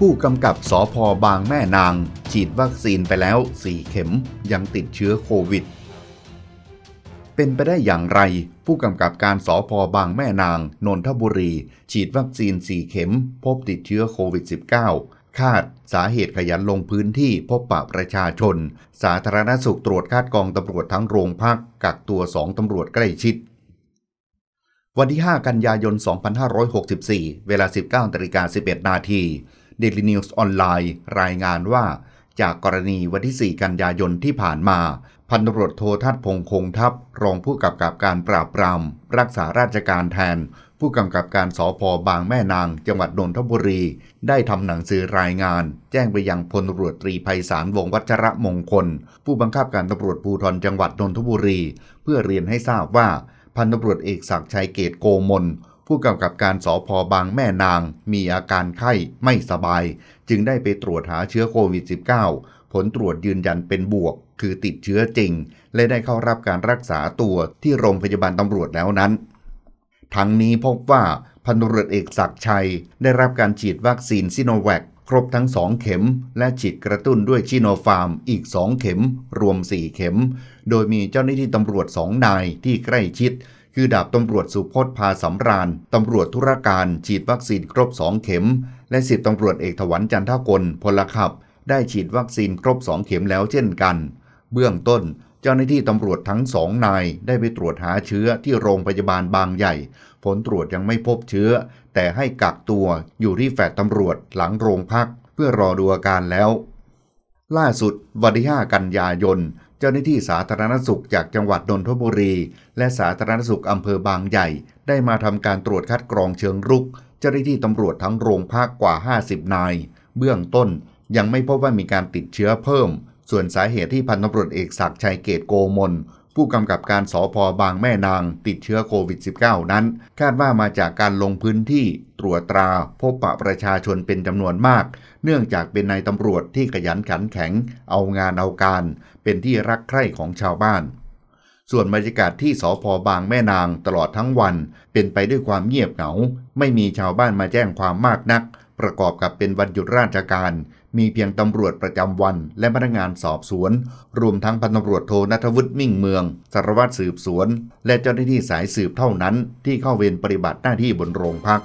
ผู้กำกับสอพอบางแม่นาง ฉีดวัคซีนไปแล้ว4เข็ม ยังติดเชื้อโควิด เป็นไปได้อย่างไร ผู้กำกับการสอพอบางแม่นางนนทบุรี ฉีดวัคซีน4เข็มพบติดเชื้อโควิด -19 คาดสาเหตุขยันลงพื้นที่พบปะประชาชน สาธารณสุขตรวจคาดกองตำรวจทั้งโรงพักกักตัวสองตำรวจใกล้ชิดวันที่5กันยายน2564เวลา19นาฬิกา11นาที d ดลินิวส์ออนไลน์รายงานว่า จากกรณีวันที่4กันยายนที่ผ่านมา พันตำรวจโททัศพงคงทัพ รองผู้กำกับการปราบปรามรักษาราชการแทน ผู้กำกับการสอพอบางแม่นาง จังหวัดนนทบุรี ได้ทำหนังสือรายงาน แจ้งไปยังพลตรวจตรีไพศาลวงวัชระมงคล ผู้บังคับการตำรวจภูธรจังหวัดนนทบุรี เพื่อเรียนให้ทราบว่า พันตำรวจเอกศักชัยเกตโกมลผู้กำกับการสอพอบางแม่นาง มีอาการไข้ไม่สบายจึงได้ไปตรวจหาเชื้อโควิด -19 ผลตรวจยืนยันเป็นบวก คือติดเชื้อจริง และได้เข้ารับการรักษาตัวที่โรงพยาบาลตำรวจแล้วนั้น ทั้งนี้พบว่าพันุรวจเอกศักชัยได้รับการฉีดวัคซีนซิโนแวคครบทั้ง 2 เข็มและฉีดกระตุ้นด้วยชิโนฟาร์ม อีก2เข็ม รวม4เข็ม โดยมีเจ้าหน้าที่ตำรวจ2นายที่ใกล้ชิดคือดาบตำรวจสุพจน์พาสำราญตำรวจธุรการ ฉีดวัคซีนครบ 2 เข็มและสิบตำรวจเอกถวันจันทกลพลขับ ได้ฉีดวัคซีนครบ 2 เข็มแล้วเช่นกัน เบื้องต้นเจ้าหน้าที่ตำรวจทั้งสองนายได้ไปตรวจหาเชื้อที่โรงพยาบาลบางใหญ่ ผลตรวจยังไม่พบเชื้อ แต่ให้กักตัวอยู่ที่แฟดตำรวจหลังโรงพัก เพื่อรอดูอาการแล้ว ล่าสุดวันที่5กันยายนเจ้าหน้าที่สาธารณสุขจากจังหวัดนนทบุรี และสาธารณสุขอำเภอบางใหญ่ ได้มาทำการตรวจคัดกรองเชิงรุก เจ้าหน้าที่ตำรวจทั้งโรงพักกว่า 50 นาย เบื้องต้นยังไม่พบว่ามีการติดเชื้อเพิ่ม ส่วนสาเหตุที่พันตำรวจเอกศักดิ์ชัยเกตโกมลผู้กำกับการสอพอบางแม่นางติดเชื้อโควิด -19 นั้น คาดว่ามาจากการลงพื้นที่ตรวจตราพบปะประชาชนเป็นจำนวนมาก เนื่องจากเป็นนายตำรวจที่ขยันขันแข็ง เอางานเอาการ เป็นที่รักใคร่ของชาวบ้าน ส่วนบรรยากาศที่สอพอบางแม่นางตลอดทั้งวัน เป็นไปด้วยความเงียบเหงาไม่มีชาวบ้านมาแจ้งความมากนักประกอบกับเป็นวันหยุดราชการ มีเพียงตำรวจประจำวัน และพนักงานสอบสวน รวมทั้งพันตำรวจโทนัทวุฒิมิ่งเมืองสารวัตรสืบสวน และเจ้าหน้าที่สายสืบเท่านั้นที่เข้าเวรปฏิบัติหน้าที่บนโรงพัก